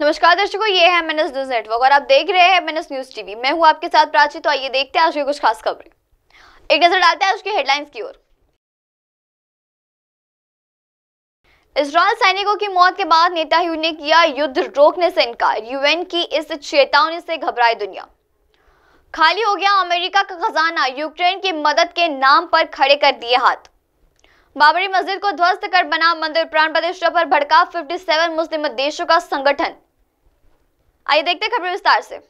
नमस्कार दर्शकों ये है मिनस न्यूज नेटवर्क और आप देख रहे हैं मिनस न्यूज टीवी मैं हूँ आपके साथ प्राची तो आइए देखते हैं आज की कुछ खास खबरें एक नजर डालते हैं आज की हेडलाइंस की ओर इसराइल सैनिकों की मौत के बाद नेतान्याहू ने किया युद्ध रोकने से इनकार यूएन की इस चेतावनी से घबराए दुनिया खाली हो गया अमेरिका का खजाना यूक्रेन की मदद के नाम पर खड़े कर दिए हाथ बाबरी मस्जिद को ध्वस्त कर बना मंदिर प्राण प्रतिष्ठा पर भड़का 57 मुस्लिम देशों का संगठन आइए देखते खबर विस्तार से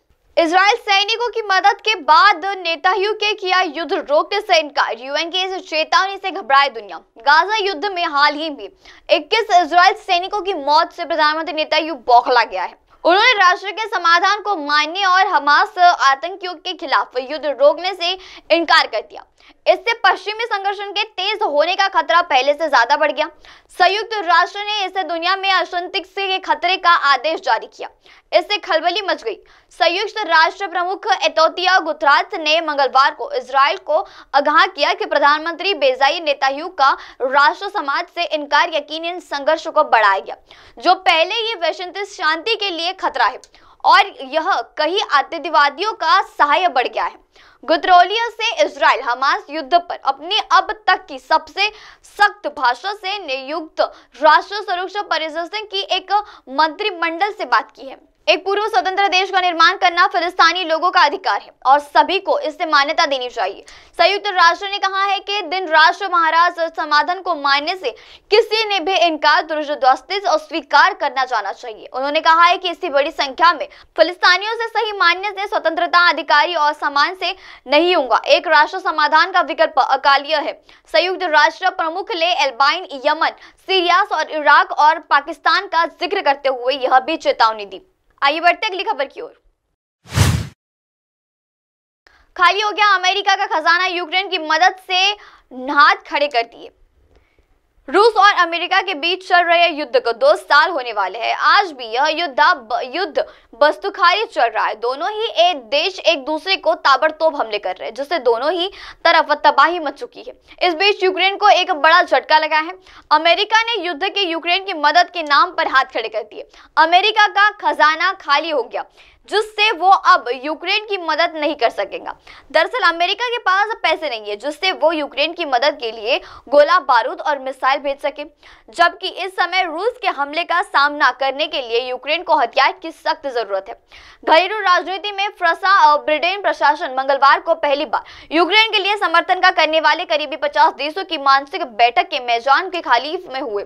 इसराइल सैनिकों की मदद के बाद नेतायू के किया युद्ध रोकने से इनकार यूएन की इस चेतावनी से घबराए दुनिया गाजा युद्ध में हाल ही में 21 इसराइल सैनिकों की मौत से प्रधानमंत्री नेतायू बौखला गया है उन्होंने राष्ट्र के समाधान को मानने और हमास आतंकियों के खिलाफ युद्ध रोकने से इनकार कर दिया इससे पश्चिमी संघर्षण के तेज होने का खतरा पहले से ज्यादा बढ़ गया संयुक्त राष्ट्र ने इसे दुनिया में अशांति के खतरे का आदेश जारी किया इससे खलबली मच गई संयुक्त राष्ट्र प्रमुख एतोतिया गुथरात ने मंगलवार को इसराइल को आगाह किया कि प्रधानमंत्री बेजाई नेताहू का राष्ट्र समाज से इनकार यकीन संघर्ष को बढ़ाया गया जो पहले ही वैश्विक शांति के लिए खतरा है और यह कई आतंकवादियों का सहाय बढ़ गया है गुतरौलिया से इसराइल हमास युद्ध पर अपनी अब तक की सबसे सख्त भाषा से नियुक्त राष्ट्रीय सुरक्षा परिषद की एक मंत्रिमंडल से बात की है एक पूर्व स्वतंत्र देश का निर्माण करना फिलिस्तानी लोगों का अधिकार है और सभी को इससे मान्यता देनी चाहिए संयुक्त राष्ट्र ने कहा है कि दिन राष्ट्र महाराज समाधान को मानने से किसी ने भी इनकार दुर्जदस्ती और स्वीकार करना जाना चाहिए उन्होंने कहा है कि इसी बड़ी संख्या में फिलिस्तानियों से सही मान्य से स्वतंत्रता अधिकारी और समान से नहीं होगा एक राष्ट्र समाधान का विकल्प अकालीय है संयुक्त राष्ट्र प्रमुख ले एल्बाइन यमन सीरिया और इराक और पाकिस्तान का जिक्र करते हुए यह भी चेतावनी दी आइए बढ़ते अगली खबर की ओर खाली हो गया अमेरिका का खजाना यूक्रेन की मदद से हाथ खड़े कर दिए रूस और अमेरिका के बीच चल रहे युद्ध को दो साल होने वाले हैं आज भी यह युद्ध युद्ध बस्तुखारी चल रहा है दोनों ही एक देश एक दूसरे को ताबड़तोब हमले कर रहे हैं जिससे दोनों ही तरफ तबाही मच चुकी है इस बीच यूक्रेन को एक बड़ा झटका लगा है अमेरिका ने युद्ध के यूक्रेन की मदद के नाम पर हाथ खड़े कर दिए अमेरिका का खजाना खाली हो गया जिससे वो अब यूक्रेन की मदद नहीं कर सकेगा दरअसल अमेरिका के पास अब पैसे नहीं है जिससे वो यूक्रेन की मदद के लिए गोला बारूद और मिसाइल भेज सके जबकि इस समय रूस के हमले का सामना करने के लिए यूक्रेन को हथियार की सख्त जरूरत है घरेलू राजनीति में फ्रसा और ब्रिटेन प्रशासन मंगलवार को पहली बार यूक्रेन के लिए समर्थन का करने वाले करीबी पचास देशों की मानसिक बैठक के मैजान के खालीफ में हुए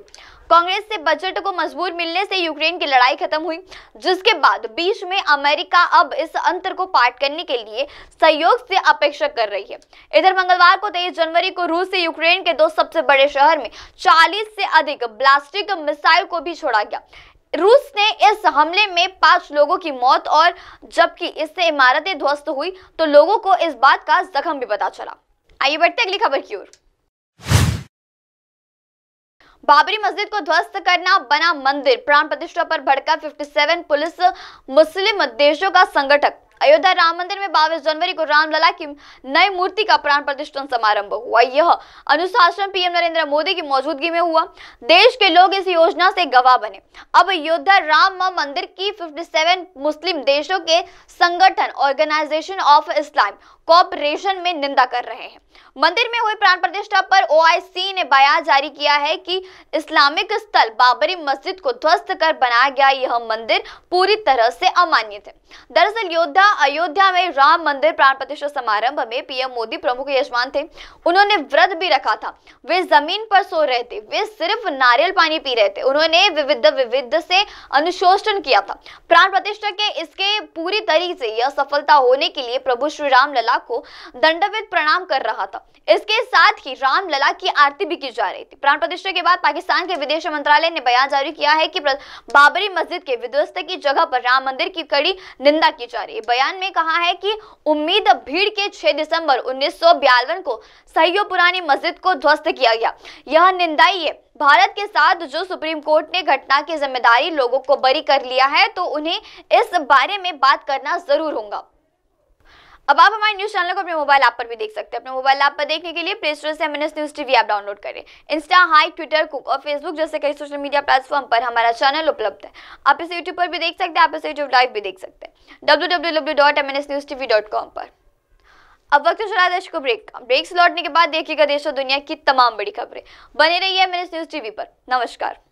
कांग्रेस से बजट को मजबूर मिलने से यूक्रेन की लड़ाई खत्म हुई जिसके बाद बीच में अमेरिका अब इस अंतर को पाट करने के लिए सहयोग से अपेक्षा कर रही है इधर मंगलवार को तेईस जनवरी को रूस से यूक्रेन के दो सबसे बड़े शहर में चालीस से अधिक ब्लास्टिक मिसाइल को भी छोड़ा गया रूस ने इस हमले में पांच लोगों की मौत और जबकि इससे इमारतें ध्वस्त हुई तो लोगों को इस बात का जख्म भी पता चला आइए बढ़ते अगली खबर की ओर बाबरी मस्जिद को ध्वस्त करना बना मंदिर प्राण प्रतिष्ठा पर भड़का 57 पुलिस मुस्लिम देशों का संगठक अयोध्या राम मंदिर में बाईस जनवरी को रामलला की नई मूर्ति का प्राण प्रतिष्ठान समारंभ हुआ यह अनुशासन पीएम नरेंद्र मोदी की मौजूदगी में हुआ देश के लोग इस योजना से गवाह बने अब अयोध्या राम मंदिर की 57 मुस्लिम देशों के संगठन ऑर्गेनाइजेशन ऑफ इस्लाम कॉपरेशन में निंदा कर रहे हैं मंदिर में हुई प्राण प्रतिष्ठा पर ओआईसी ने बयान जारी किया है कि इस्लामिक स्थल बाबरी मस्जिद को ध्वस्त कर बनाया गया यह मंदिर पूरी तरह से अमान्य है दरअसल योद्धा अयोध्या में राम मंदिर प्राण प्रतिष्ठा समारंभ में पीएम मोदी प्रमुख यजमान थे उन्होंने व्रत भी रखा था वे जमीन पर सो रहे थे वे सिर्फ नारियल पानी पी रहे थे उन्होंने विविध विविध से अनुशोषण किया था प्राण प्रतिष्ठा के इसके पूरी तरीके से यह सफलता होने के लिए प्रभु श्री राम लला को दंडवित प्रणाम कर रहा था इसके साथ ही राम लला की आरती भी की जा रही थी प्राण प्रतिष्ठा के बाद पाकिस्तान के विदेश मंत्रालय ने बयान जारी किया है कि बाबरी मस्जिद के विध्वस्त की जगह पर राम मंदिर की कड़ी निंदा की जा रही है बयान में कहा है कि उम्मीद भीड़ के 6 दिसंबर उन्नीस को सहयोग पुरानी मस्जिद को ध्वस्त किया गया यह निंदाई है भारत के साथ जो सुप्रीम कोर्ट ने घटना की जिम्मेदारी लोगों को बरी कर लिया है तो उन्हें इस बारे में बात करना जरूर होगा अब आप हमारे न्यूज चैनल को अपने मोबाइल ऐप पर भी देख सकते हैं अपने मोबाइल ऐप पर देखने के लिए प्ले स्टोर से MNS news TV app download करें इंस्टा हाई ट्विटर कुक और फेसबुक जैसे कई सोशल मीडिया प्लेटफॉर्म पर हमारा चैनल उपलब्ध है आप इसे यूट्यूब पर भी देख सकते हैं आप इसे यूट्यूब लाइव भी देख सकते हैं डब्ल्यू पर अब वक्त चला देश को ब्रेक का ब्रेक से लौटने के बाद देखिएगा देश और दुनिया की तमाम बड़ी खबरें बने रही है एम न्यूज टीवी पर नमस्कार